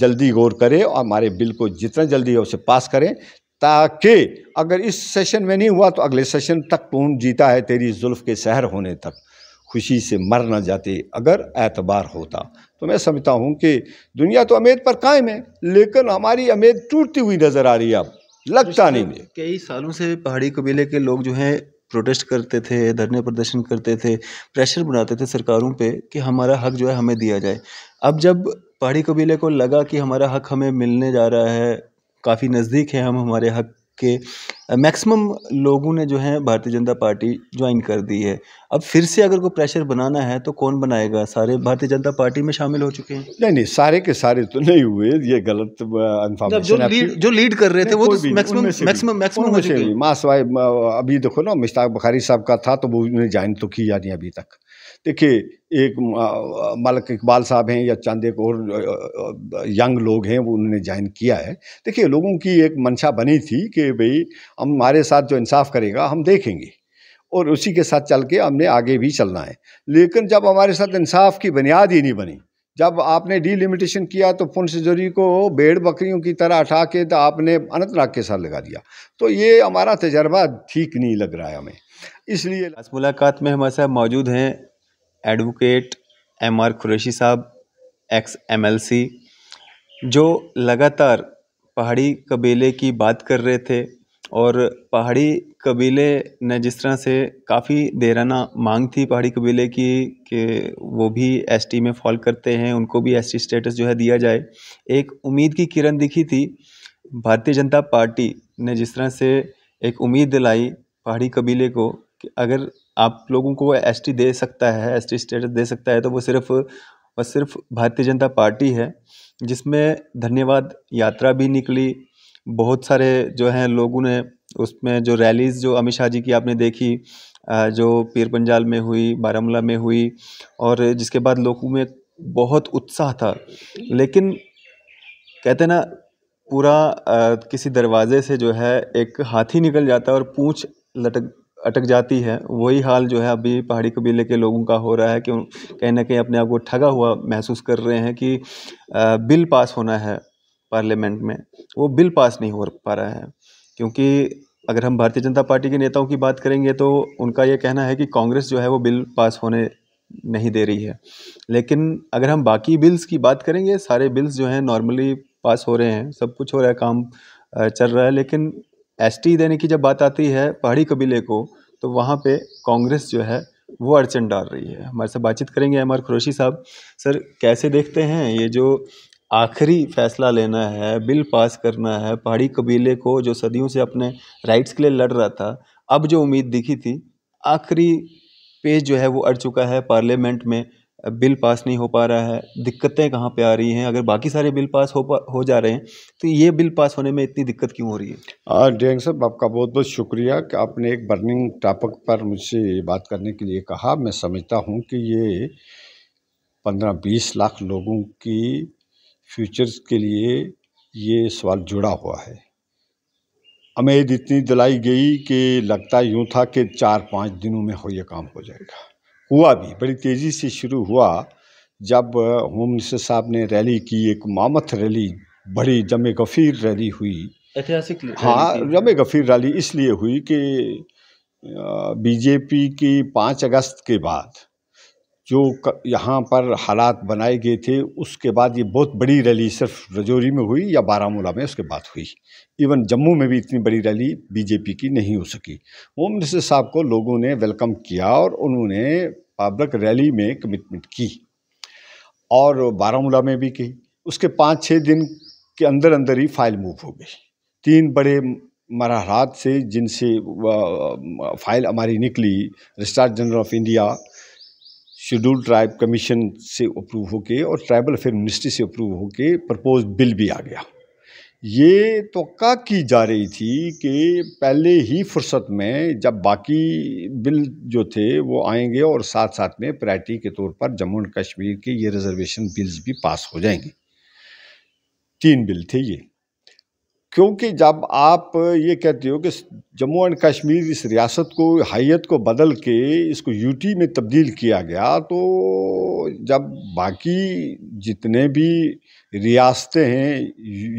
जल्दी गौर करें और हमारे बिल को जितना जल्दी हो उसे पास करें ताकि अगर इस सेशन में नहीं हुआ तो अगले सेशन तक कौन जीता है तेरी जुल्फ के शहर होने तक खुशी से मर ना जाते अगर एतबार होता तो मैं समझता हूँ कि दुनिया तो अमेद पर कायम है लेकिन हमारी अमेद टूटती हुई नज़र आ रही है अब लगता नहीं है कई सालों से पहाड़ी कबीले के लोग जो हैं प्रोटेस्ट करते थे धरने प्रदर्शन करते थे प्रेशर बनाते थे सरकारों पे कि हमारा हक जो है हमें दिया जाए अब जब पहाड़ी कबीले को लगा कि हमारा हक हमें मिलने जा रहा है काफ़ी नज़दीक है हम हमारे हक के मैक्सिमम लोगों ने जो है भारतीय जनता पार्टी ज्वाइन कर दी है अब फिर से अगर कोई प्रेशर बनाना है तो कौन बनाएगा सारे भारतीय जनता पार्टी में शामिल हो चुके हैं नहीं नहीं सारे के सारे तो नहीं हुए ये गलत मतलब जो लीड जो लीड कर रहे थे वो मैक्सिमम मैक्सिमम मैक्सिमम हो चुके माँ अभी देखो ना मुश्ताक बखारी साहब का था तो वो उन्होंने ज्वाइन तो किया नहीं अभी तक देखिए एक मलक इकबाल साहब हैं या चंद एक और यंग लोग हैं वो उन्होंने ज्वाइन किया है देखिए लोगों की एक मंशा बनी थी कि भाई हम हमारे साथ जो इंसाफ करेगा हम देखेंगे और उसी के साथ चल के हमने आगे भी चलना है लेकिन जब हमारे साथ इंसाफ की बुनियाद ही नहीं बनी जब आपने डीलिमिटेशन किया तो जोरी को भेड़ बकरियों की तरह हटा के तो आपने अनंतनाग के साथ लगा दिया तो ये हमारा तजर्बा ठीक नहीं लग रहा है हमें इसलिए आज मुलाकात में हमारे साथ मौजूद हैं एडवोकेट एम आर कुरैशी साहब एक्स सी जो लगातार पहाड़ी कबीले की बात कर रहे थे और पहाड़ी कबीले ने जिस तरह से काफ़ी देराना मांग थी पहाड़ी कबीले की कि वो भी एस में फॉल करते हैं उनको भी एस स्टेटस जो है दिया जाए एक उम्मीद की किरण दिखी थी भारतीय जनता पार्टी ने जिस तरह से एक उम्मीद दिलाई पहाड़ी कबीले को कि अगर आप लोगों को एस दे सकता है एस स्टेटस दे सकता है तो वो सिर्फ और सिर्फ भारतीय जनता पार्टी है जिसमें धन्यवाद यात्रा भी निकली बहुत सारे जो हैं लोगों ने उसमें जो रैलीज़ जो अमित शाह जी की आपने देखी जो पीर पंजाल में हुई बारामूला में हुई और जिसके बाद लोगों में बहुत उत्साह था लेकिन कहते ना पूरा किसी दरवाज़े से जो है एक हाथी निकल जाता है और पूँछ लटक अटक जाती है वही हाल जो है अभी पहाड़ी कबीले के लोगों का हो रहा है कि कहीं ना कहीं अपने आप को ठगा हुआ महसूस कर रहे हैं कि बिल पास होना है पार्लियामेंट में वो बिल पास नहीं हो पा रहा है क्योंकि अगर हम भारतीय जनता पार्टी के नेताओं की बात करेंगे तो उनका ये कहना है कि कांग्रेस जो है वो बिल पास होने नहीं दे रही है लेकिन अगर हम बाकी बिल्स की बात करेंगे सारे बिल्स जो हैं नॉर्मली पास हो रहे हैं सब कुछ हो रहा है काम चल रहा है लेकिन एस देने की जब बात आती है पहाड़ी कबीले को तो वहाँ पे कांग्रेस जो है वो अड़चन डाल रही है हमारे साथ बातचीत करेंगे एम आर खुरोशी साहब सर कैसे देखते हैं ये जो आखिरी फैसला लेना है बिल पास करना है पहाड़ी कबीले को जो सदियों से अपने राइट्स के लिए लड़ रहा था अब जो उम्मीद दिखी थी आखिरी पेज जो है वो अड़ चुका है पार्लियामेंट में बिल पास नहीं हो पा रहा है दिक्कतें कहाँ पे आ रही हैं अगर बाकी सारे बिल पास हो पा हो जा रहे हैं तो ये बिल पास होने में इतनी दिक्कत क्यों हो रही है डेंग साहब आपका बहुत बहुत शुक्रिया कि आपने एक बर्निंग टॉपिक पर मुझसे बात करने के लिए कहा मैं समझता हूँ कि ये पंद्रह बीस लाख लोगों की फ्यूचर्स के लिए ये सवाल जुड़ा हुआ है अमेद इतनी दिलाई गई कि लगता यूं था कि चार पाँच दिनों में हो यह काम हो जाएगा हुआ भी बड़ी तेज़ी से शुरू हुआ जब होम मिनिस्टर साहब ने रैली की एक मामथ रैली बड़ी जम गफ़ीर रैली हुई ऐतिहासिक हाँ जम गफ़ीर रैली इसलिए हुई कि बीजेपी की पाँच अगस्त के बाद जो यहाँ पर हालात बनाए गए थे उसके बाद ये बहुत बड़ी रैली सिर्फ रजौरी में हुई या बारामूला में उसके बाद हुई इवन जम्मू में भी इतनी बड़ी रैली बीजेपी की नहीं हो सकी ओम मिनिस्टर साहब को लोगों ने वेलकम किया और उन्होंने पब्लिक रैली में कमिटमेंट की और बारामूला में भी की उसके पाँच छः दिन के अंदर अंदर ही फाइल मूव हो गई तीन बड़े मराहरात से जिनसे फाइल हमारी निकली registrar general of India schedule tribe commission से अप्रूव होके और ट्राइबल अफेयर मिनिस्ट्री से अप्रूव होके प्रपोज बिल भी आ गया ये तो की जा रही थी कि पहले ही फुर्सत में जब बाकी बिल जो थे वो आएंगे और साथ साथ में प्रायरिटी के तौर पर जम्मू एंड कश्मीर के ये रिजर्वेशन बिल्स भी पास हो जाएंगे तीन बिल थे ये क्योंकि जब आप ये कहते हो कि जम्मू एंड कश्मीर इस रियासत को हाइत को बदल के इसको यूटी में तब्दील किया गया तो जब बाकी जितने भी रियासतें हैं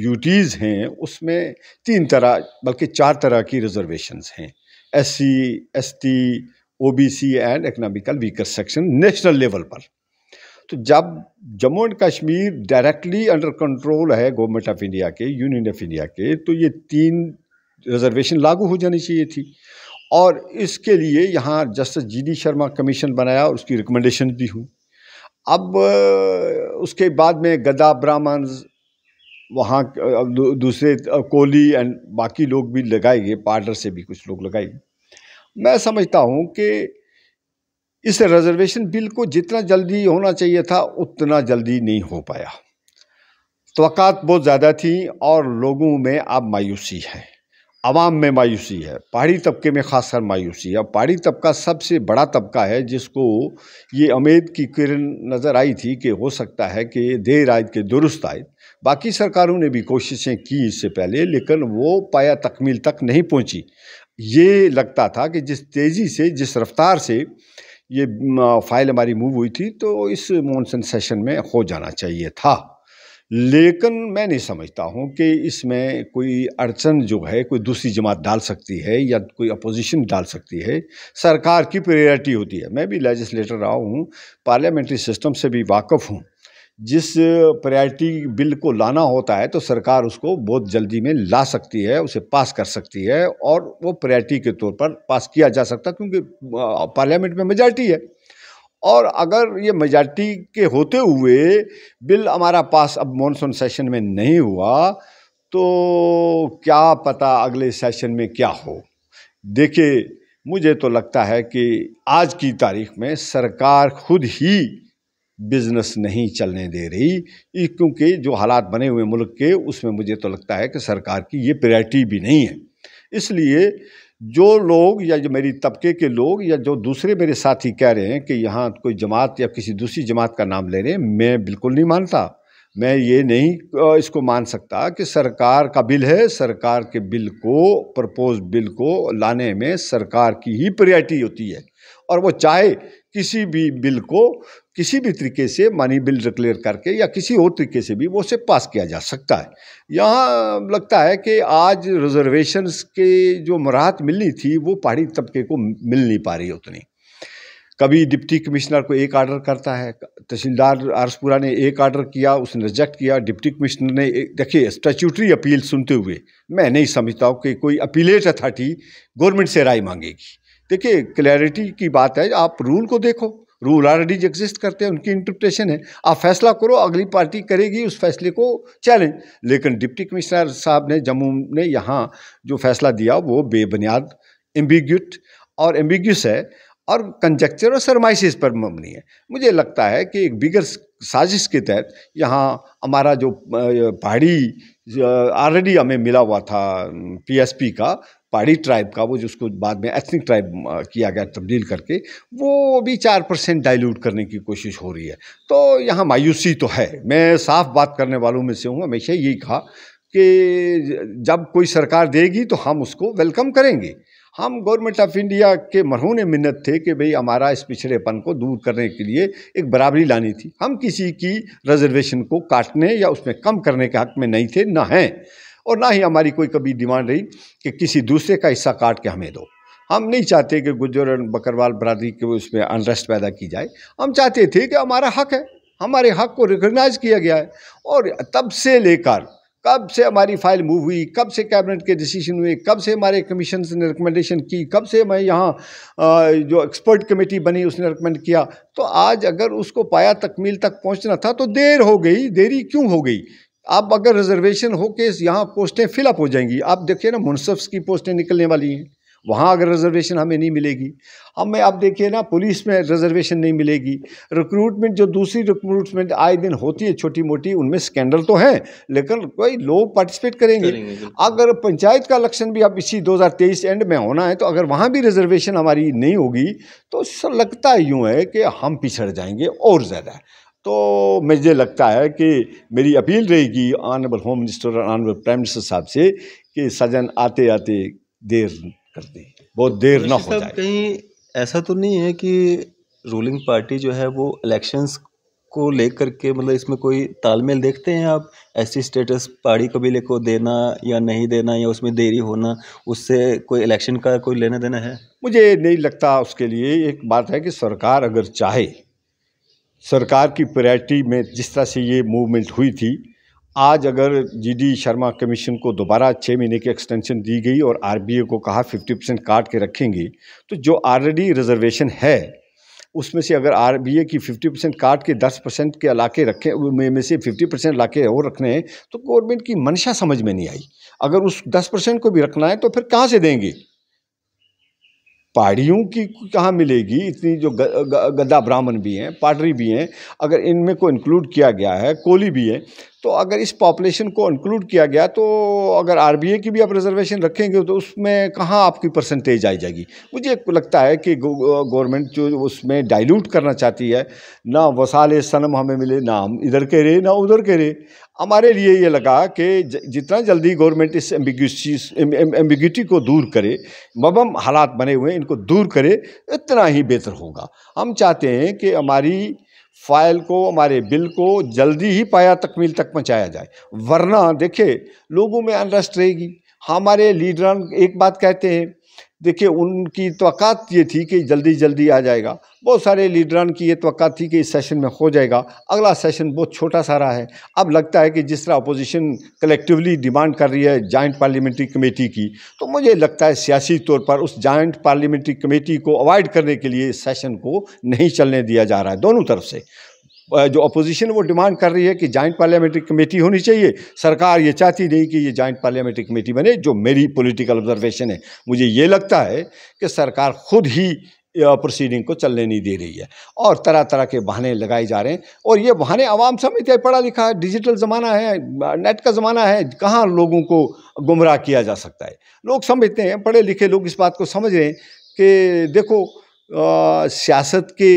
यूटीज़ हैं उसमें तीन तरह बल्कि चार तरह की रिजर्वेशंस हैं SC ST OBC and economical weaker section national level पर तो जब Jammu and Kashmir directly under control है गवर्नमेंट ऑफ इंडिया के यूनियन ऑफ इंडिया के तो ये तीन रिजर्वेशन लागू हो जानी चाहिए थी और इसके लिए यहाँ justice G D Sharma commission बनाया और उसकी रिकमेंडेशन भी हुई अब उसके बाद में गदा ब्राह्मण वहाँ दूसरे कोहली एंड बाकी लोग भी लगाए गए पार्लर से भी कुछ लोग लगाए मैं समझता हूँ कि इस रिजर्वेशन बिल को जितना जल्दी होना चाहिए था उतना जल्दी नहीं हो पाया तोक़ात बहुत ज़्यादा थी और लोगों में अब मायूसी है आवाम में मायूसी है पहाड़ी तबके में खासकर मायूसी है पहाड़ी तबका सबसे बड़ा तबका है जिसको ये उम्मीद की किरण नज़र आई थी कि हो सकता है कि देर आए के दुरुस्त आए बाकी सरकारों ने भी कोशिशें की इससे पहले लेकिन वो पाया तकमील तक नहीं पहुंची ये लगता था कि जिस तेज़ी से जिस रफ्तार से ये फाइल हमारी मूव हुई थी तो इस मॉनसन सेशन में हो जाना चाहिए था लेकिन मैं नहीं समझता हूँ कि इसमें कोई अड़चन जो है कोई दूसरी जमात डाल सकती है या कोई अपोजिशन डाल सकती है सरकार की प्रायोरिटी होती है मैं भी लेजिस्लेटर रहा हूँ पार्लियामेंट्री सिस्टम से भी वाकफ़ हूँ जिस प्रायोरिटी बिल को लाना होता है तो सरकार उसको बहुत जल्दी में ला सकती है उसे पास कर सकती है और वो प्रायोरिटी के तौर पर पास किया जा सकता है क्योंकि पार्लियामेंट में मेजॉरिटी है और अगर ये मेजॉरिटी के होते हुए बिल हमारा पास अब मानसून सेशन में नहीं हुआ तो क्या पता अगले सेशन में क्या हो देखिए मुझे तो लगता है कि आज की तारीख में सरकार खुद ही बिजनेस नहीं चलने दे रही क्योंकि जो हालात बने हुए मुल्क के उसमें मुझे तो लगता है कि सरकार की ये प्रायरिटी भी नहीं है इसलिए जो लोग या जो मेरी तबके के लोग या जो दूसरे मेरे साथी कह रहे हैं कि यहाँ कोई जमात या किसी दूसरी जमात का नाम ले रहे हैं मैं बिल्कुल नहीं मानता मैं ये नहीं इसको मान सकता कि सरकार का बिल है सरकार के बिल को प्रपोज बिल को लाने में सरकार की ही प्रायरिटी होती है और वो चाहे किसी भी बिल को किसी भी तरीके से मनी बिल डिक्लेयर करके या किसी और तरीके से भी वो उसे पास किया जा सकता है यहाँ लगता है कि आज रिजर्वेशंस के जो मराहत मिलनी थी वो पहाड़ी तबके को मिल नहीं पा रही उतनी कभी डिप्टी कमिश्नर को एक आर्डर करता है तहसीलदार आरसपुरा ने एक आर्डर किया उसने रिजेक्ट किया डिप्टी कमिश्नर ने देखिए स्टैचूटरी अपील सुनते हुए मैं नहीं समझता हूँ कि कोई अपीलेट अथॉरिटी गवर्नमेंट से राय मांगेगी देखिए क्लैरिटी की बात है आप रूल को देखो रूल जो एग्जिस्ट करते हैं उनकी इंटरप्रटेशन है आप फैसला करो अगली पार्टी करेगी उस फैसले को चैलेंज लेकिन डिप्टी कमिश्नर साहब ने जम्मू ने यहाँ जो फैसला दिया वो बेबुनियाद एम्बिग्यूट और एम्बिग्यूस है और कंजक्चर और सरमाइसिस पर मबनी है मुझे लगता है कि एक बिगर साजिश के तहत यहाँ हमारा जो पहाड़ी ऑलरेडी हमें मिला हुआ था पीएसपी का पहाड़ी ट्राइब का वो जिसको बाद में एथनिक ट्राइब किया गया तब्दील करके वो भी चार परसेंट डाइल्यूट करने की कोशिश हो रही है तो यहाँ मायूसी तो है मैं साफ बात करने वालों में से हूँ हमेशा यही कहा कि जब कोई सरकार देगी तो हम उसको वेलकम करेंगे हम गवर्नमेंट ऑफ इंडिया के मरहून मिन्नत थे कि भाई हमारा इस पिछड़ेपन को दूर करने के लिए एक बराबरी लानी थी हम किसी की रिजर्वेशन को काटने या उसमें कम करने के हक में नहीं थे ना हैं और ना ही हमारी कोई कभी डिमांड रही कि किसी दूसरे का हिस्सा काट के हमें दो हम नहीं चाहते कि गुजर और बकरवाल बरादरी के उसमें अनरेस्ट पैदा की जाए हम चाहते थे कि हमारा हक है हमारे हक को रिकगनाइज किया गया है और तब से लेकर कब से हमारी फाइल मूव हुई कब से कैबिनेट के डिसीजन हुए कब से हमारे कमीशन ने रिकमेंडेशन की कब से मैं यहाँ जो एक्सपर्ट कमेटी बनी उसने रिकमेंड किया तो आज अगर उसको पाया तकमील तक पहुँचना था तो देर हो गई देरी क्यों हो गई आप अगर रिजर्वेशन हो के यहाँ पोस्टें फिलअप हो जाएंगी आप देखिए ना मुनसफ्स की पोस्टें निकलने वाली हैं वहाँ अगर रिजर्वेशन हमें नहीं मिलेगी हमें आप देखिए ना पुलिस में रिजर्वेशन नहीं मिलेगी रिक्रूटमेंट जो दूसरी रिक्रूटमेंट आए दिन होती है छोटी मोटी उनमें स्कैंडल तो है लेकिन कोई लोग पार्टिसिपेट करेंगे, करेंगे अगर पंचायत का इलेक्शन भी अब इसी 2023 एंड में होना है तो अगर वहाँ भी रिजर्वेशन हमारी नहीं होगी तो लगता यूँ है कि हम पिछड़ जाएंगे और ज़्यादा तो मुझे लगता है कि मेरी अपील रहेगी ऑनरेबल होम मिनिस्टर और ऑनरेबल प्राइम मिनिस्टर साहब से कि सजन आते आते देर कर दें बहुत देर तो ना हो जाए कहीं ऐसा तो नहीं है कि रूलिंग पार्टी जो है वो इलेक्शंस को लेकर के मतलब इसमें कोई तालमेल देखते हैं आप ऐसी स्टेटस पहाड़ी कबीले को देना या नहीं देना या उसमें देरी होना उससे कोई इलेक्शन का कोई लेना देना है मुझे नहीं लगता उसके लिए एक बात है कि सरकार अगर चाहे सरकार की प्रायोरिटी में जिस तरह से ये मूवमेंट हुई थी आज अगर जीडी शर्मा कमीशन को दोबारा छः महीने की एक्सटेंशन दी गई और आरबीए को कहा 50 परसेंट काट के रखेंगे तो जो ऑलरेडी रिजर्वेशन है उसमें से अगर आरबीए की 50 परसेंट काट के 10 परसेंट के इलाके रखें में, में से 50 परसेंट इलाके और रखने हैं तो गवर्नमेंट की मंशा समझ में नहीं आई अगर उस 10 परसेंट को भी रखना है तो फिर कहाँ से देंगे पहाड़ियों की कहाँ मिलेगी इतनी जो गद्दा ब्राह्मण भी हैं पाटरी भी हैं अगर इनमें को इंक्लूड किया गया है कोली भी है तो अगर इस पॉपुलेशन को इंक्लूड किया गया तो अगर आर की भी आप रिजर्वेशन रखेंगे तो उसमें कहाँ आपकी परसेंटेज आई जाएगी मुझे लगता है कि गवर्नमेंट जो उसमें डाइल्यूट करना चाहती है ना वसाले सनम हमें मिले ना हम इधर के रहे ना उधर के रहे हमारे लिए ये लगा कि जितना जल्दी गवर्नमेंट इस एम्बिगिटी को दूर करे मबम हालात बने हुए इनको दूर करे इतना ही बेहतर होगा हम चाहते हैं कि हमारी फाइल को हमारे बिल को जल्दी ही पाया तकमील तक पहुँचाया जाए वरना देखे लोगों में अनरस्ट रहेगी हमारे लीडर एक बात कहते हैं देखिए उनकी तो ये थी कि जल्दी जल्दी आ जाएगा बहुत सारे लीडरान की ये तो थी कि इस सेशन में हो जाएगा अगला सेशन बहुत छोटा सा रहा है अब लगता है कि जिस तरह अपोजिशन कलेक्टिवली डिमांड कर रही है जॉइंट पार्लियामेंट्री कमेटी की तो मुझे लगता है सियासी तौर पर उस जॉइंट पार्लियामेंट्री कमेटी को अवॉइड करने के लिए इस सेशन को नहीं चलने दिया जा रहा है दोनों तरफ से जो अपोजिशन वो डिमांड कर रही है कि जॉइंट पार्लियामेंट्री कमेटी होनी चाहिए सरकार ये चाहती नहीं कि ये जॉइंट पार्लियामेंट्री कमेटी बने जो मेरी पॉलिटिकल ऑब्जर्वेशन है मुझे ये लगता है कि सरकार खुद ही प्रोसीडिंग को चलने नहीं दे रही है और तरह तरह के बहाने लगाए जा रहे हैं और ये बहाने आवाम समित है पढ़ा लिखा है डिजिटल ज़माना है नेट का ज़माना है कहाँ लोगों को गुमराह किया जा सकता है लोग समझते हैं पढ़े लिखे लोग इस बात को समझ रहे हैं कि देखो सियासत के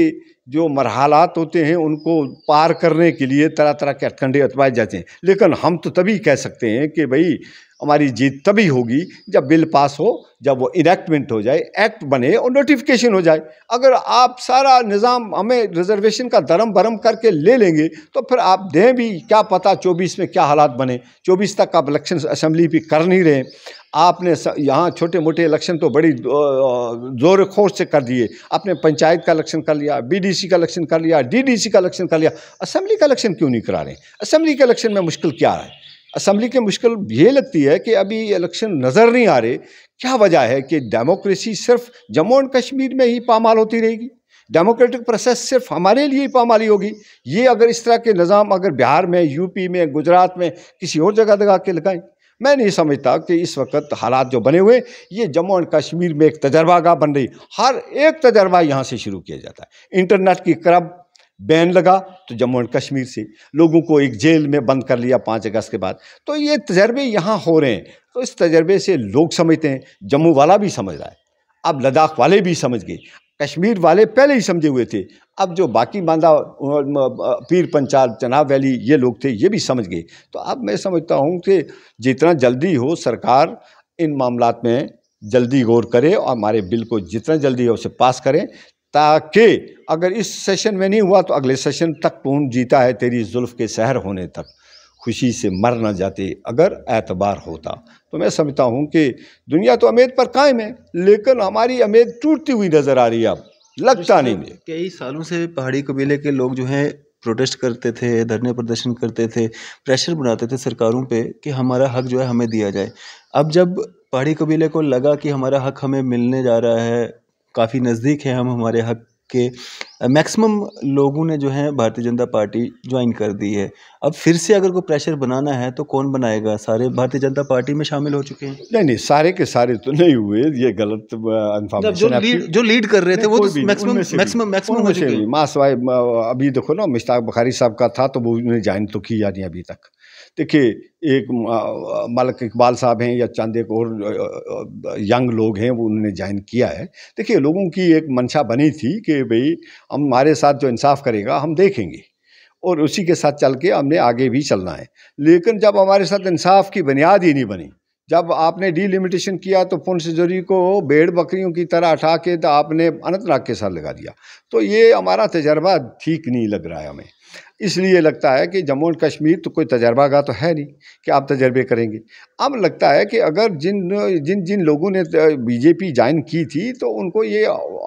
जो मरहालत होते हैं उनको पार करने के लिए तरह तरह के अटकंडे अतवाए जाते हैं लेकिन हम तो तभी कह सकते हैं कि भाई हमारी जीत तभी होगी जब बिल पास हो जब वो इनेक्टमेंट हो जाए एक्ट बने और नोटिफिकेशन हो जाए अगर आप सारा निज़ाम हमें रिजर्वेशन का धर्म भरम करके ले लेंगे तो फिर आप दें भी क्या पता चौबीस में क्या हालात बने चौबीस तक आप इलेक्शन असम्बली भी कर नहीं रहे आपने यहाँ छोटे मोटे इलेक्शन तो बड़ी ज़ोर खोर से कर दिए आपने पंचायत का इलेक्शन कर लिया बी का इलेक्शन कर लिया डी का इलेक्शन कर लिया असम्बली का इलेक्शन क्यों नहीं करा रहे असम्बली के इलेक्शन में मुश्किल क्या है असम्बली की मुश्किल ये लगती है कि अभी इलेक्शन नज़र नहीं आ रहे क्या वजह है कि डेमोक्रेसी सिर्फ जम्मू एंड कश्मीर में ही पामाल होती रहेगी डेमोक्रेटिक प्रोसेस सिर्फ हमारे लिए ही पामाली होगी ये अगर इस तरह के निज़ाम अगर बिहार में यूपी में गुजरात में किसी और जगह जगह के लगाएं मैं नहीं समझता कि इस वक्त हालात जो बने हुए ये जम्मू एंड कश्मीर में एक तजर्बागा बन रही हर एक तजर्बा यहाँ से शुरू किया जाता है इंटरनेट की क्रब बैन लगा तो जम्मू एंड कश्मीर से लोगों को एक जेल में बंद कर लिया पाँच अगस्त के बाद तो ये तजर्बे यहाँ हो रहे हैं तो इस तजर्बे से लोग समझते हैं जम्मू वाला भी समझ रहा है अब लद्दाख वाले भी समझ गए कश्मीर वाले पहले ही समझे हुए थे अब जो बाकी बांदा पीर पंचाल चनाब वैली ये लोग थे ये भी समझ गए तो अब मैं समझता हूँ कि जितना जल्दी हो सरकार इन मामला में जल्दी गौर करे और हमारे बिल को जितना जल्दी हो उसे पास करें ताकि अगर इस सेशन में नहीं हुआ तो अगले सेशन तक कौन जीता है तेरी जुल्फ़ के सहर होने तक खुशी से मर ना जाते अगर एतबार होता तो मैं समझता हूँ कि दुनिया तो अमेद पर कायम है लेकिन हमारी अमेद टूटती हुई नज़र आ रही है अब लगता नहीं है कई सालों से पहाड़ी कबीले के लोग जो हैं प्रोटेस्ट करते थे धरने प्रदर्शन करते थे प्रेशर बनाते थे सरकारों पे कि हमारा हक जो है हमें दिया जाए अब जब पहाड़ी कबीले को लगा कि हमारा हक हमें मिलने जा रहा है काफ़ी नज़दीक है हम हमारे हक के मैक्सिमम लोगों ने जो है भारतीय जनता पार्टी ज्वाइन कर दी है अब फिर से अगर कोई प्रेशर बनाना है तो कौन बनाएगा सारे भारतीय जनता पार्टी में शामिल हो चुके हैं नहीं नहीं सारे के सारे तो नहीं हुए ये गलत जो लीड जो लीड कर रहे थे वो मैक्सिमम मैक्सिमम मैक्सिमम अभी देखो ना मुश्ताक बखारी साहब का था तो वो उन्होंने ज्वाइन तो किया नहीं अभी तक देखिए एक मलक इकबाल साहब हैं या चंद एक और यंग लोग हैं वो उन्होंने ज्वाइन किया है देखिए लोगों की एक मंशा बनी थी कि भाई हमारे साथ जो इंसाफ करेगा हम देखेंगे और उसी के साथ चल के हमने आगे भी चलना है लेकिन जब हमारे साथ इंसाफ की बुनियाद ही नहीं बनी जब आपने डीलिमिटेशन किया तो सिजोरी को भेड़ बकरियों की तरह हटा के तो आपने अनंतनाग के साथ लगा दिया तो ये हमारा तजर्बा ठीक नहीं लग रहा है हमें इसलिए लगता है कि जम्मू एंड कश्मीर तो कोई तजर्बागा तो है नहीं कि आप तजर्बे करेंगे अब लगता है कि अगर जिन जिन जिन लोगों ने बीजेपी ज्वाइन की थी तो उनको ये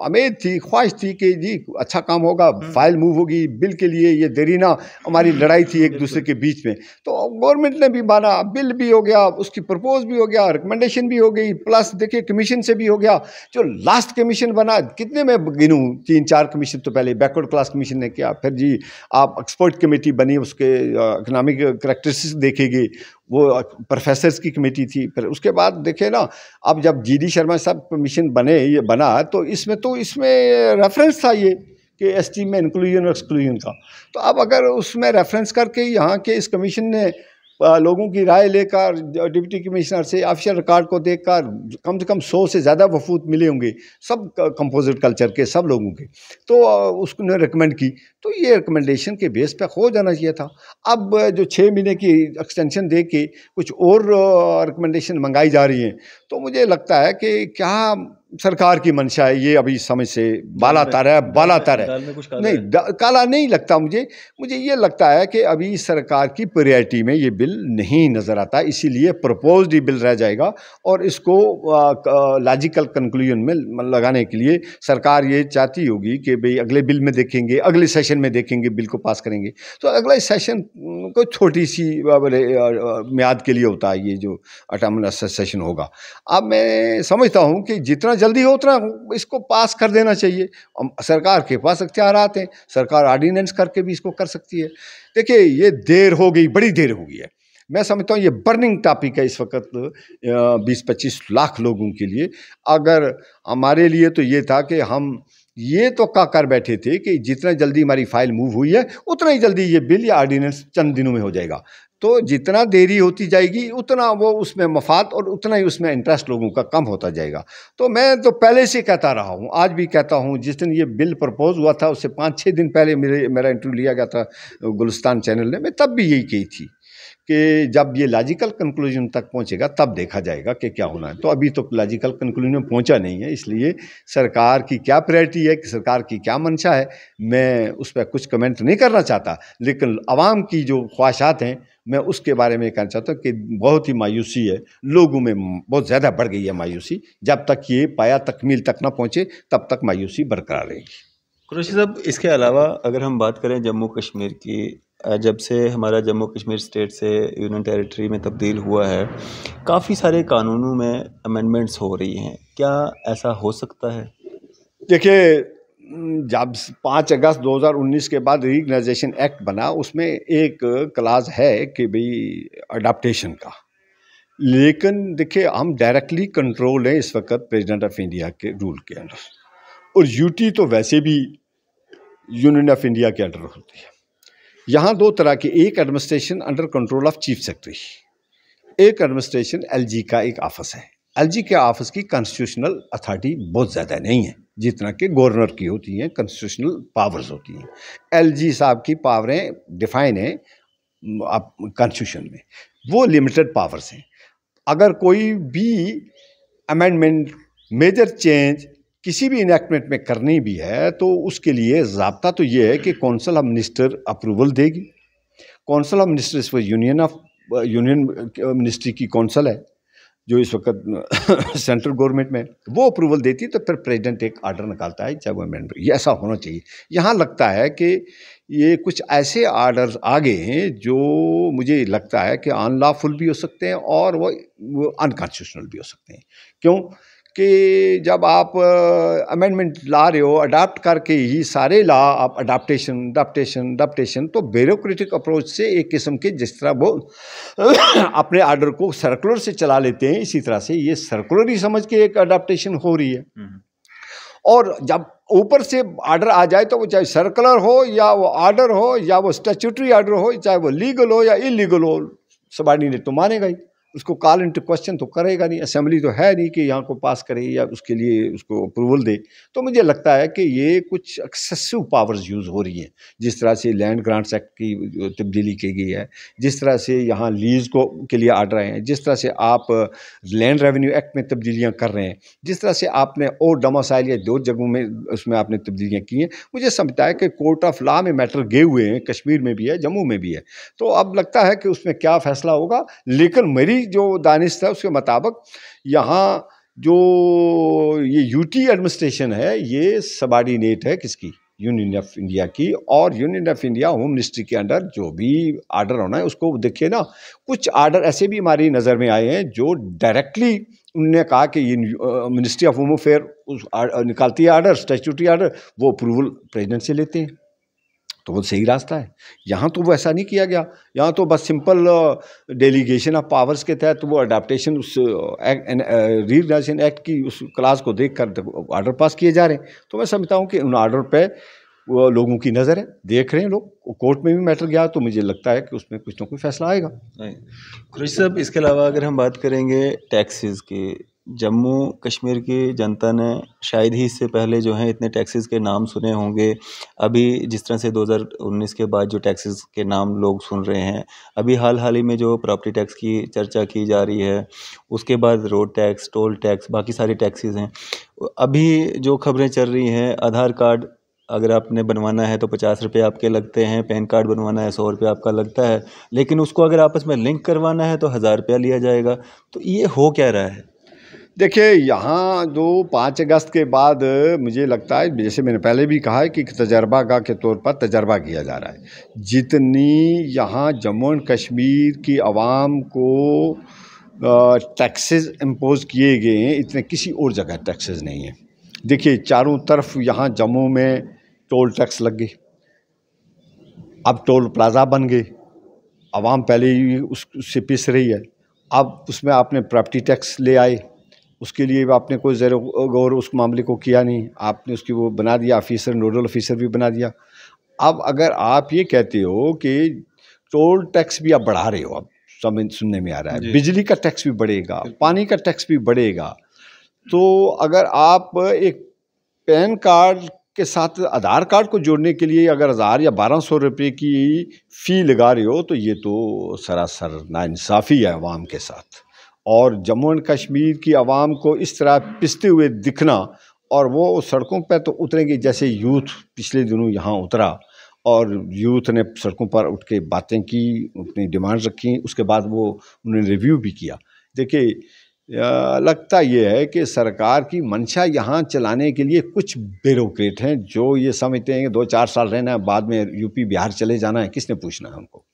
अमेद थी ख्वाहिश थी कि जी अच्छा काम होगा हम्म। फाइल मूव होगी बिल के लिए ये देरीना हमारी हम्म। लड़ाई थी एक दूसरे के बीच में तो गवर्नमेंट ने भी माना बिल भी हो गया उसकी प्रपोज भी हो गया रिकमेंडेशन भी हो गई प्लस देखिए कमीशन से भी हो गया जो लास्ट कमीशन बना कितने में गिनूँ तीन चार कमीशन तो पहले बैकवर्ड क्लास कमीशन ने किया फिर जी आप एक्सपर्ट कमेटी बनी उसके इकनॉमिक करेक्टरिस्टिक्स देखेगी वो प्रोफेसर्स की कमेटी थी फिर उसके बाद देखे ना अब जब जी डी शर्मा साहब कमीशन बने ये बना तो इसमें तो इसमें रेफरेंस था ये कि एस में इंक्लूजन और एक्सक्लूजन का तो अब अगर उसमें रेफरेंस करके यहाँ के इस कमीशन ने लोगों की राय लेकर डिप्टी कमिश्नर से ऑफिशियल रिकॉर्ड को देखकर कम से कम सौ से ज़्यादा वफूद मिले होंगे सब कंपोजिट कल्चर के सब लोगों के तो उसने रिकमेंड की तो ये रिकमेंडेशन के बेस पर हो जाना चाहिए था अब जो छः महीने की एक्सटेंशन दे के कुछ और रिकमेंडेशन मंगाई जा रही हैं तो मुझे लगता है कि क्या सरकार की मंशा है ये अभी समझ से बाला तार है बाला तार है नहीं काला नहीं लगता मुझे मुझे ये लगता है कि अभी सरकार की प्रायोरिटी में ये बिल नहीं नज़र आता इसीलिए प्रपोज ही बिल रह जाएगा और इसको लॉजिकल कंक्लूजन में लगाने के लिए सरकार ये चाहती होगी कि भाई अगले बिल में देखेंगे अगले सेशन में देखेंगे बिल को पास करेंगे तो अगला सेशन कोई छोटी सी म्याद के लिए होता है ये जो अटामन सेशन होगा अब मैं समझता हूँ कि जितना जल्दी हो उतना इसको पास कर देना चाहिए सरकार के पास अख्तियार आते हैं सरकार ऑर्डिनेंस करके भी इसको कर सकती है देखिए ये देर हो गई बड़ी देर हो गई है मैं समझता हूँ ये बर्निंग टॉपिक है इस वक्त 20-25 लाख लोगों के लिए अगर हमारे लिए तो ये था कि हम ये तो का कर बैठे थे कि जितना जल्दी हमारी फाइल मूव हुई है उतना ही जल्दी ये बिल या ऑर्डिनेंस चंद दिनों में हो जाएगा तो जितना देरी होती जाएगी उतना वो उसमें मफाद और उतना ही उसमें इंटरेस्ट लोगों का कम होता जाएगा तो मैं तो पहले से कहता रहा हूँ आज भी कहता हूँ जिस दिन ये बिल प्रपोज हुआ था उससे पाँच छः दिन पहले मेरे मेरा इंटरव्यू लिया गया था गुलस्तान चैनल ने मैं तब भी यही कही थी कि जब ये लॉजिकल कंक्लूजन तक पहुंचेगा तब देखा जाएगा कि क्या होना है तो अभी तो लॉजिकल कंक्लूजन पहुंचा नहीं है इसलिए सरकार की क्या प्रायरिटी है कि सरकार की क्या मंशा है मैं उस पर कुछ कमेंट तो नहीं करना चाहता लेकिन आवाम की जो ख्वाहिशात हैं मैं उसके बारे में कहना चाहता हूँ कि बहुत ही मायूसी है लोगों में बहुत ज़्यादा बढ़ गई है मायूसी जब तक ये पाया तकमील तक ना पहुँचे तब तक मायूसी बरकरार रहेगी कुरैशी साहब इसके अलावा अगर हम बात करें जम्मू कश्मीर की जब से हमारा जम्मू कश्मीर स्टेट से यूनियन टेरिटरी में तब्दील हुआ है काफ़ी सारे कानूनों में अमेंडमेंट्स हो रही हैं क्या ऐसा हो सकता है देखिए जब पाँच अगस्त 2019 के बाद रिगनाइजेशन एक्ट बना उसमें एक क्लाज है कि भाई अडाप्टेशन का लेकिन देखिए हम डायरेक्टली कंट्रोल हैं इस वक्त प्रेसिडेंट ऑफ इंडिया के रूल के अंडर और यूटी तो वैसे भी यूनियन ऑफ इंडिया के अंडर होती है यहाँ दो तरह की एक administration under control of chief secretary एक एडमिनिस्ट्रेशन एलजी का एक ऑफिस है एलजी के ऑफिस की कॉन्स्टिट्यूशनल अथॉरिटी बहुत ज़्यादा नहीं है जितना कि के गवर्नर की होती हैं कॉन्स्टिट्यूशनल पावर्स होती हैं एलजी साहब की पावरें डिफाइन हैं आप कॉन्स्टिट्यूशन में वो लिमिटेड पावर्स हैं अगर कोई भी अमेंडमेंट मेजर चेंज किसी भी इनेक्टमेंट में करनी भी है तो उसके लिए जबता तो ये है कि कौंसल ऑफ मिनिस्टर अप्रूवल देगी कौंसल ऑफ मिनिस्टर इस यूनियन ऑफ यूनियन मिनिस्ट्री की कौंसल है जो इस वक्त सेंट्रल गवर्नमेंट में वो अप्रूवल देती है तो फिर प्रेसिडेंट एक आर्डर निकालता है चाहे वो अमेंडमेंट ये ऐसा होना चाहिए यहाँ लगता है कि ये कुछ ऐसे आर्डर्स आ गए हैं जो मुझे लगता है कि अनलॉफुल भी हो सकते हैं और वो अनकॉन्स्टिट्यूशनल भी हो सकते हैं क्यों कि जब आप अमेंडमेंट ला रहे हो अडाप्ट करके ही सारे ला आप अडाप्टेशन अडाप्टेशन अडाप्टेशन तो ब्यूरोक्रेटिक अप्रोच से एक किस्म के जिस तरह वो अपने आर्डर को सर्कुलर से चला लेते हैं इसी तरह से ये सर्कुलर ही समझ के एक अडाप्टेशन हो रही है हम्म। और जब ऊपर से आर्डर आ जाए तो वो चाहे सर्कुलर हो या वो आर्डर हो या वो स्टेचुटरी आर्डर हो चाहे वो लीगल हो या इलीगल हो ने तो मानेगा ही उसको कॉल इंटू क्वेश्चन तो करेगा नहीं असेंबली तो है नहीं कि यहाँ को पास करे या उसके लिए उसको अप्रूवल दे तो मुझे लगता है कि ये कुछ एक्सेसिव पावर्स यूज़ हो रही हैं जिस तरह से लैंड ग्रांट्स एक्ट की तब्दीली की गई है जिस तरह से यहाँ लीज़ को के लिए आर्डर आए हैं जिस तरह से आप लैंड रेवेन्यू एक्ट में तब्दीलियाँ कर रहे हैं जिस तरह से आपने और डोमासाइल या दो जगहों में उसमें आपने तब्दीलियाँ की हैं मुझे समझता है कि कोर्ट ऑफ लॉ में मैटर गए हुए हैं कश्मीर में भी है जम्मू में भी है तो अब लगता है कि उसमें क्या फ़ैसला होगा लेकिन मेरी जो दानिश था उसके मुताबिक यहाँ जो ये यूटी एडमिनिस्ट्रेशन है ये सबॉर्डिनेट है किसकी यूनियन ऑफ इंडिया की और union of India home ministry के अंडर जो भी आर्डर होना है उसको देखिए ना कुछ आर्डर ऐसे भी हमारी नज़र में आए हैं जो डायरेक्टली उन्होंने कहा कि ये मिनिस्ट्री ऑफ होम अफेयर निकालती है आर्डर स्टेचूटरी आर्डर वो अप्रूवल प्रेजिडेंट से लेते हैं तो वो सही रास्ता है यहाँ तो वो ऐसा नहीं किया गया यहाँ तो बस सिंपल डेलीगेशन ऑफ पावर्स के तहत वो अडाप्टेशन उस रीडाशन एक्ट की उस क्लास को देख कर ऑर्डर पास किए जा रहे हैं तो मैं समझता हूँ कि उन ऑर्डर पर वो लोगों की नज़र है देख रहे हैं लोग कोर्ट में भी मैटर गया तो मुझे लगता है कि उसमें कुछ ना कुछ फैसला आएगा खुरश साहब इसके अलावा अगर हम बात करेंगे टैक्सेस के जम्मू कश्मीर की जनता ने शायद ही इससे पहले जो है इतने टैक्सेस के नाम सुने होंगे अभी जिस तरह से 2019 के बाद जो टैक्सेस के नाम लोग सुन रहे हैं अभी हाल हाल ही में जो प्रॉपर्टी टैक्स की चर्चा की जा रही है उसके बाद रोड टैक्स टोल टैक्स बाकी सारे टैक्सेस हैं अभी जो खबरें चल रही हैं आधार कार्ड अगर आपने बनवाना है तो पचास रुपये आपके लगते हैं पैन कार्ड बनवाना है सौ रुपये आपका लगता है लेकिन उसको अगर आपस में लिंक करवाना है तो हज़ार रुपया लिया जाएगा तो ये हो क्या रहा है देखिए यहाँ जो पाँच अगस्त के बाद मुझे लगता है जैसे मैंने पहले भी कहा है कि तजर्बा गाह के तौर पर तजर्बा किया जा रहा है जितनी यहाँ जम्मू एंड कश्मीर की आवाम को टैक्सेस इम्पोज़ किए गए हैं इतने किसी और जगह टैक्सेस नहीं हैं देखिए चारों तरफ यहाँ जम्मू में टोल टैक्स लग गए अब टोल प्लाजा बन गए आवाम पहले ही उस उससे पिस रही है अब उसमें आपने प्रॉपर्टी टैक्स ले आए उसके लिए आपने कोई ज़ैर गौर उस मामले को किया नहीं आपने उसकी वो बना दिया ऑफिसर नोडल ऑफिसर भी बना दिया अब अगर आप ये कहते हो कि टोल टैक्स भी आप बढ़ा रहे हो अब समझ सुनने में आ रहा है बिजली का टैक्स भी बढ़ेगा पानी का टैक्स भी बढ़ेगा तो अगर आप एक पैन कार्ड के साथ आधार कार्ड को जोड़ने के लिए अगर हज़ार या बारह सौ रुपये की फ़ी लगा रहे हो तो ये तो सरासर नाानसाफ़ी है आवाम के साथ और जम्मू एंड कश्मीर की आवाम को इस तरह पिसते हुए दिखना और वो सड़कों पर तो उतरेंगे जैसे यूथ पिछले दिनों यहाँ उतरा और यूथ ने सड़कों पर उठ के बातें की अपनी डिमांड रखी उसके बाद वो उन्होंने रिव्यू भी किया देखिए लगता ये है कि सरकार की मंशा यहाँ चलाने के लिए कुछ ब्यूरोक्रेट हैं जो ये समझते हैं कि दो चार साल रहना है बाद में यूपी बिहार चले जाना है किसने पूछना है हमको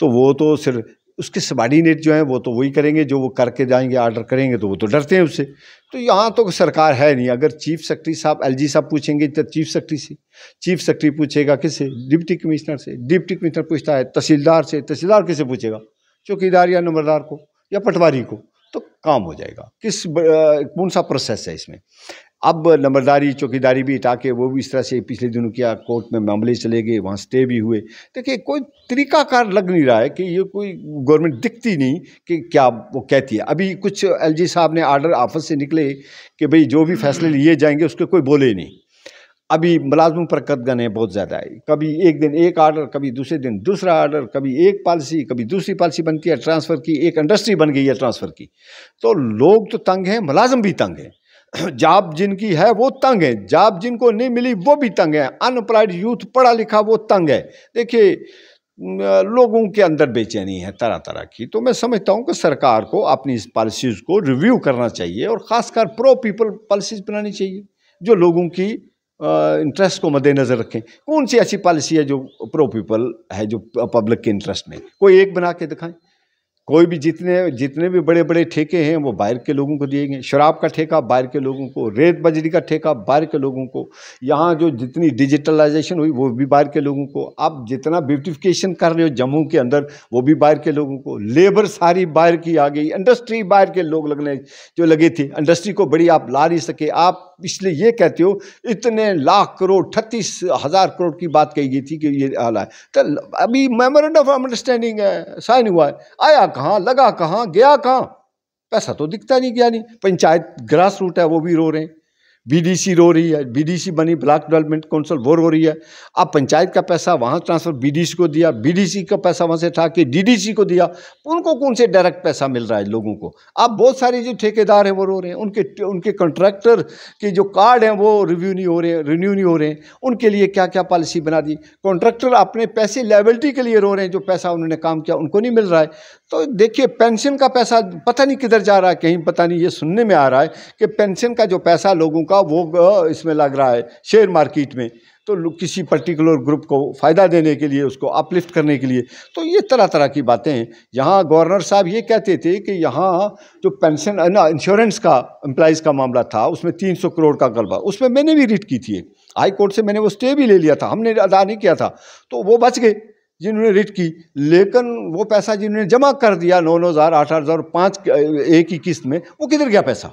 तो वो तो सिर्फ उसके सबॉर्डिनेट जो हैं वो तो वही करेंगे जो वो करके जाएंगे आर्डर करेंगे तो वो तो डरते हैं उससे तो यहाँ तो सरकार है नहीं अगर चीफ सेक्रेटरी साहब एलजी साहब पूछेंगे तो चीफ सेक्रेटरी से चीफ सेक्रेटरी पूछेगा किससे डिप्टी कमिश्नर से डिप्टी कमिश्नर पूछता है तहसीलदार से तहसीलदार किसे पूछेगा चौकीदार या नंबरदार को या पटवारी को तो काम हो जाएगा किस कौन सा प्रोसेस है इसमें अब नंबरदारी चौकीदारी भी हटा के वो भी इस तरह से पिछले दिनों किया कोर्ट में मामले चले गए वहाँ स्टे भी हुए देखिए कोई तरीकाकार लग नहीं रहा है कि ये कोई गवर्नमेंट दिखती नहीं कि क्या वो कहती है अभी कुछ एलजी साहब ने आर्डर ऑफिस से निकले कि भाई जो भी फैसले लिए जाएंगे उसके कोई बोले नहीं अभी मुलाजमों पर कदगन है बहुत ज़्यादा है कभी एक दिन एक आर्डर कभी दूसरे दिन दूसरा आर्डर कभी एक पॉलिसी कभी दूसरी पॉलिसी बनती है ट्रांसफ़र की एक इंडस्ट्री बन गई है ट्रांसफ़र की तो लोग तो तंग हैं मुलाजम भी तंग हैं जाब जिनकी है वो तंग है जाब जिनको नहीं मिली वो भी तंग है अनएम्प्लॉयड यूथ पढ़ा लिखा वो तंग है देखिए लोगों के अंदर बेचैनी है तरह तरह की तो मैं समझता हूँ कि सरकार को अपनी इस पॉलिसीज़ को रिव्यू करना चाहिए और ख़ासकर प्रो पीपल पॉलिसीज़ बनानी चाहिए जो लोगों की इंटरेस्ट को मद्देनज़र रखें कौन सी ऐसी पॉलिसी है जो प्रो पीपल है जो पब्लिक के इंटरेस्ट में कोई एक बना के दिखाएं कोई भी जितने जितने भी बड़े बड़े ठेके हैं वो बाहर के लोगों को दिए गए शराब का ठेका बाहर के लोगों को रेत बजरी का ठेका बाहर के लोगों को यहाँ जो जितनी डिजिटलाइजेशन हुई वो भी बाहर के लोगों को आप जितना ब्यूटिफिकेशन कर रहे हो जम्मू के अंदर वो भी बाहर के लोगों को लेबर सारी बाहर की आ गई इंडस्ट्री बाहर के लोग लगने जो लगे थे इंडस्ट्री को बड़ी आप ला नहीं सके आप इसलिए ये कहते हो इतने लाख करोड़ अठतीस हज़ार करोड़ की बात कही गई थी कि ये आला है तो अभी मेमोरेंडम ऑफ अंडरस्टैंडिंग है साइन हुआ है आया कहाँ लगा कहाँ गया कहाँ पैसा तो दिखता नहीं गया नहीं पंचायत ग्रास रूट है वो भी रो रहे हैं बीडीसी रो रही है बीडीसी बनी ब्लॉक डेवलपमेंट काउंसिल वो रो रही है अब पंचायत का पैसा वहाँ ट्रांसफर बीडीसी को दिया बीडीसी का पैसा वहाँ से ठा के डीडीसी को दिया उनको कौन से डायरेक्ट पैसा मिल रहा है लोगों को अब बहुत सारे जो ठेकेदार हैं वो रो रहे हैं उनके उनके कॉन्ट्रैक्टर के जो कार्ड हैं वो रिव्यू नहीं हो रहे हैं रिन्यू नहीं हो रहे हैं उनके लिए क्या क्या पॉलिसी बना दी कॉन्ट्रैक्टर अपने पैसे लेबलिटी के लिए रो रहे हैं जो पैसा उन्होंने काम किया उनको नहीं मिल रहा है तो देखिए पेंशन का पैसा पता नहीं किधर जा रहा है कहीं पता नहीं ये सुनने में आ रहा है कि पेंशन का जो पैसा लोगों का वो इसमें लग रहा है शेयर मार्केट में तो किसी पर्टिकुलर ग्रुप को फ़ायदा देने के लिए उसको अपलिफ्ट करने के लिए तो ये तरह तरह की बातें हैं यहाँ गवर्नर साहब ये कहते थे कि यहाँ जो पेंशन ना इंश्योरेंस का एम्प्लाइज़ का मामला था उसमें तीन सौ करोड़ का गलबा उसमें मैंने भी रीट की थी हाई कोर्ट से मैंने वो स्टे भी ले लिया था हमने अदा नहीं किया था तो वो बच गए जिन्होंने रिट की लेकिन वो पैसा जिन्होंने जमा कर दिया नौ नौ हज़ार आठ आठ हज़ार पाँच एक ही किस्त में वो किधर गया पैसा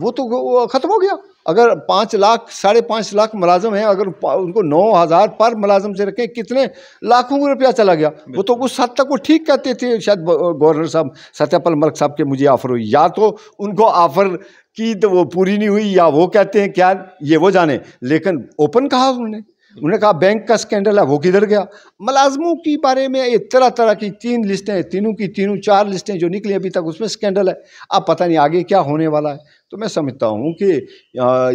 वो तो वो ख़त्म हो गया अगर पाँच लाख साढ़े पाँच लाख मुलाजम हैं अगर उनको नौ हज़ार पर मुलाजम से रखें कितने लाखों रुपया चला गया वो तो उस हद तक वो ठीक कहते थे शायद गवर्नर साहब सत्यपाल मलिक साहब के मुझे ऑफ़र हुई या तो उनको ऑफ़र की तो वो पूरी नहीं हुई या वो कहते हैं क्या ये वो जाने लेकिन ओपन कहा उन्होंने उन्होंने कहा बैंक का स्कैंडल है वो किधर गया मुलाजमों के बारे में ये तरह तरह की तीन लिस्टें हैं तीनों की तीनों चार लिस्टें जो निकली अभी तक उसमें स्कैंडल है अब पता नहीं आगे क्या होने वाला है तो मैं समझता हूँ कि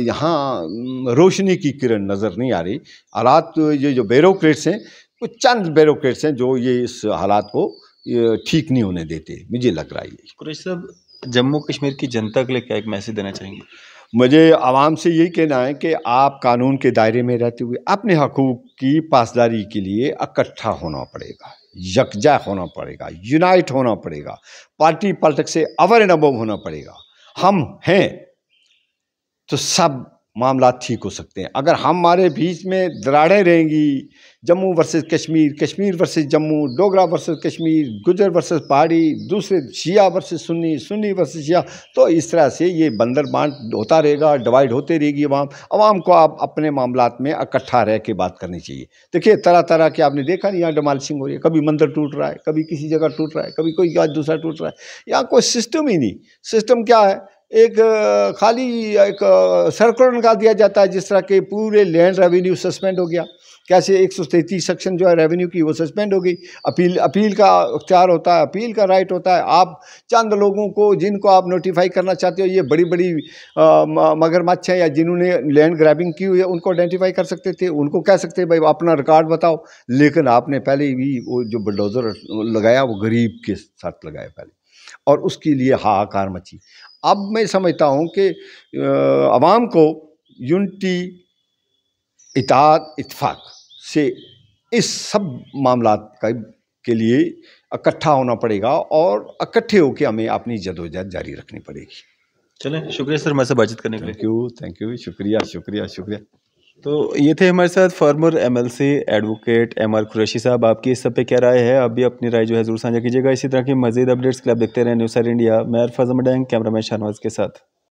यहाँ रोशनी की किरण नज़र नहीं आ रही हालात ये जो बेरोक्रेट्स हैं कुछ चंद बेरोक्रेट्स हैं जो ये इस हालात को ठीक नहीं होने देते मुझे लग रहा है ये साहब जम्मू कश्मीर की जनता के लिए क्या एक मैसेज देना चाहेंगे मुझे आवाम से यही कहना है कि आप कानून के दायरे में रहते हुए अपने हकूक़ की पासदारी के लिए इकट्ठा होना पड़ेगा यकजा होना पड़ेगा यूनाइट होना पड़ेगा पार्टी पलटक से अवर एंड अबोव होना पड़ेगा हम हैं तो सब मामला ठीक हो सकते हैं अगर हमारे बीच में दराड़ें रहेंगी Jammu versus Kashmir Kashmir versus Jammu Dogra versus Kashmir Gujjar versus Pahari दूसरे शिया वर्सेस सुन्नी सुन्नी वर्सेस शिया तो इस तरह से ये बंदर बांट होता रहेगा डिवाइड होते रहेगी अवाम अवाम को आप अपने मामला में इकट्ठा रह के बात करनी चाहिए देखिए तरह तरह के आपने देखा नहीं यहाँ डमालिशिंग हो रही है कभी मंदिर टूट रहा है कभी किसी जगह टूट रहा है कभी कोई दूसरा टूट रहा है यहाँ कोई सिस्टम ही नहीं सिस्टम क्या है एक खाली एक सर्कुलर निकाल दिया जाता है जिस तरह के पूरे लैंड रेवेन्यू सस्पेंड हो गया कैसे एक सौ तैंतीस सेक्शन जो है रेवेन्यू की वो सस्पेंड हो गई अपील अपील का अख्तियार होता है अपील का राइट होता है आप चंद लोगों को जिनको आप नोटिफाई करना चाहते हो ये बड़ी बड़ी मगरमच्छ हैं या जिन्होंने लैंड ग्रैबिंग की हुई है उनको आइडेंटिफाई कर सकते थे उनको कह सकते भाई अपना रिकॉर्ड बताओ लेकिन आपने पहले भी वो जो बुलडोज़र लगाया वो गरीब के साथ लगाया पहले और उसके लिए हाहाकार मची अब मैं समझता हूँ कि आवाम को यूनिटी इताद इतफाक़ से इस सब मामला का के लिए इकट्ठा होना पड़ेगा और इकट्ठे होकर हमें अपनी जदोजहद जारी रखनी पड़ेगी चलें शुक्रिया सर मैं से बातचीत करने के लिए थैंक यू थैंक यू शुक्रिया शुक्रिया शुक्रिया तो ये थे हमारे साथ former MLC advocate M R Qureshi साहब आपकी इस सब पे क्या राय है आप भी अपनी राय जो है जरूर साझा कीजिएगा इसी तरह की मजीद अपडेट्स के लिए आप देखते रहें न्यूज़ इंडिया मैं अरफाज मडैंग कैमरामैन शाहनवाज के साथ